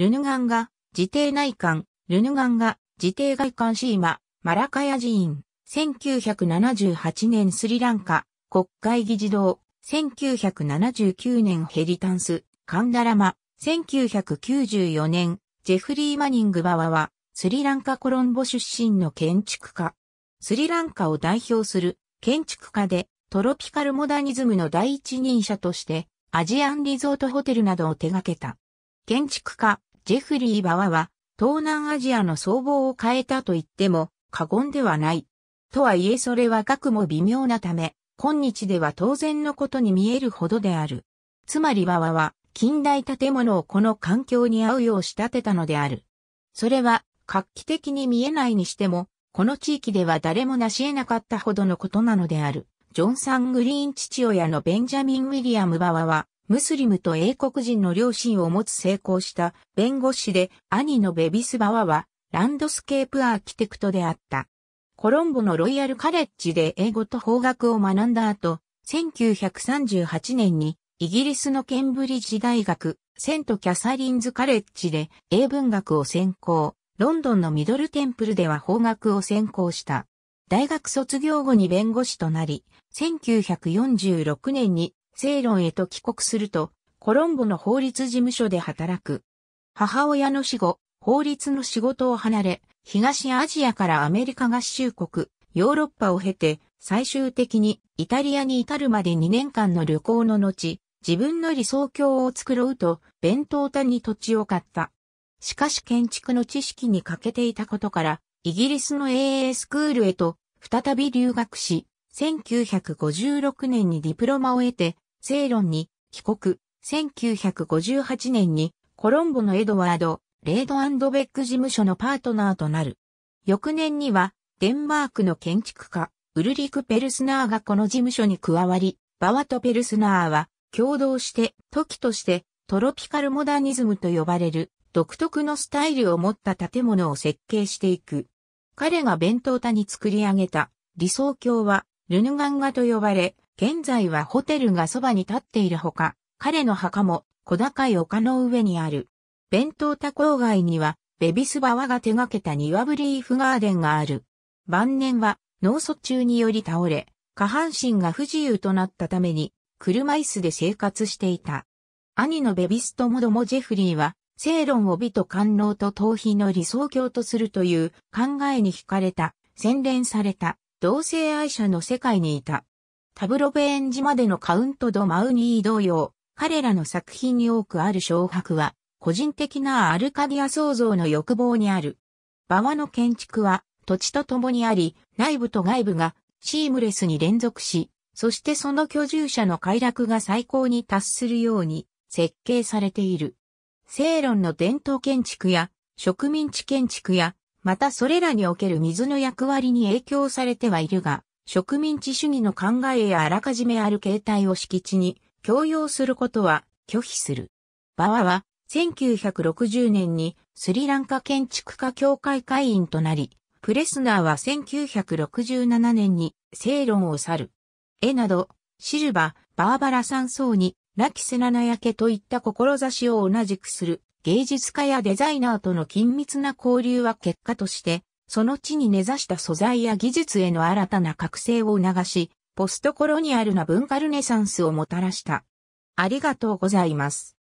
ルヌガンガ、自邸内観、ルヌガンガ、自邸外観シーマ、マラカヤ寺院、1978年スリランカ、国会議事堂、1979年ヘリタンス、カンダラマ、1994年、ジェフリー・マニング・バワは、スリランカコロンボ出身の建築家。スリランカを代表する建築家で、トロピカルモダニズムの第一人者として、アジアンリゾートホテルなどを手掛けた。建築家、ジェフリー・バワは、東南アジアの総合を変えたと言っても過言ではない。とはいえそれは額も微妙なため、今日では当然のことに見えるほどである。つまりバワは、近代建物をこの環境に合うよう仕立てたのである。それは、画期的に見えないにしても、この地域では誰も成し得なかったほどのことなのである。ジョンサン・グリーン父親のベンジャミン・ウィリアム・バワは、ムスリムと英国人の両親を持つ成功した弁護士で兄のベビスバワはランドスケープアーキテクトであった。コロンボのロイヤルカレッジで英語と法学を学んだ後、1938年にイギリスのケンブリッジ大学、セント・キャサリンズ・カレッジで英文学を専攻、ロンドンのミドルテンプルでは法学を専攻した。大学卒業後に弁護士となり、1946年にセイロンへと帰国すると、コロンボの法律事務所で働く。母親の死後、法律の仕事を離れ、東アジアからアメリカ合衆国、ヨーロッパを経て、最終的にイタリアに至るまで2年間の旅行の後、自分の理想郷を作ろうと、弁当谷に土地を買った。しかし建築の知識に欠けていたことから、イギリスの AA スクールへと再び留学し、1956年にディプロマを得て、正論に帰国、1958年にコロンボのエドワード、レードベック事務所のパートナーとなる。翌年には、デンマークの建築家、ウルリク・ペルスナーがこの事務所に加わり、バワとペルスナーは共同して時としてトロピカルモダニズムと呼ばれる独特のスタイルを持った建物を設計していく。彼が弁当タに作り上げた理想郷はルヌガンガと呼ばれ、現在はホテルがそばに立っているほか、彼の墓も小高い丘の上にある。弁当多ー郊外には、ベビスバワが手掛けた庭ブリーフガーデンがある。晩年は脳卒中により倒れ、下半身が不自由となったために、車椅子で生活していた。兄のベビスともどもジェフリーは、正論を美と官能と逃避の理想郷とするという考えに惹かれた、洗練された同性愛者の世界にいた。タブロベエンジまでのカウント・ド・マウニー同様、彼らの作品に多くある小白は、個人的なアルカディア創造の欲望にある。馬場の建築は土地と共にあり、内部と外部がシームレスに連続し、そしてその居住者の快楽が最高に達するように設計されている。セ論ロンの伝統建築や植民地建築やまたそれらにおける水の役割に影響されてはいるが、植民地主義の考えやあらかじめある形態を敷地に強要することは拒否する。バワは1960年にスリランカ建築家協会会員となり、プレスナーは1967年に正論を去る。絵など、シルバ、バーバラ三層に、ラキセナナヤケといった志を同じくする芸術家やデザイナーとの緊密な交流は結果として、その地に根ざした素材や技術への新たな覚醒を促し、ポストコロニアルな文化ルネサンスをもたらした。ありがとうございます。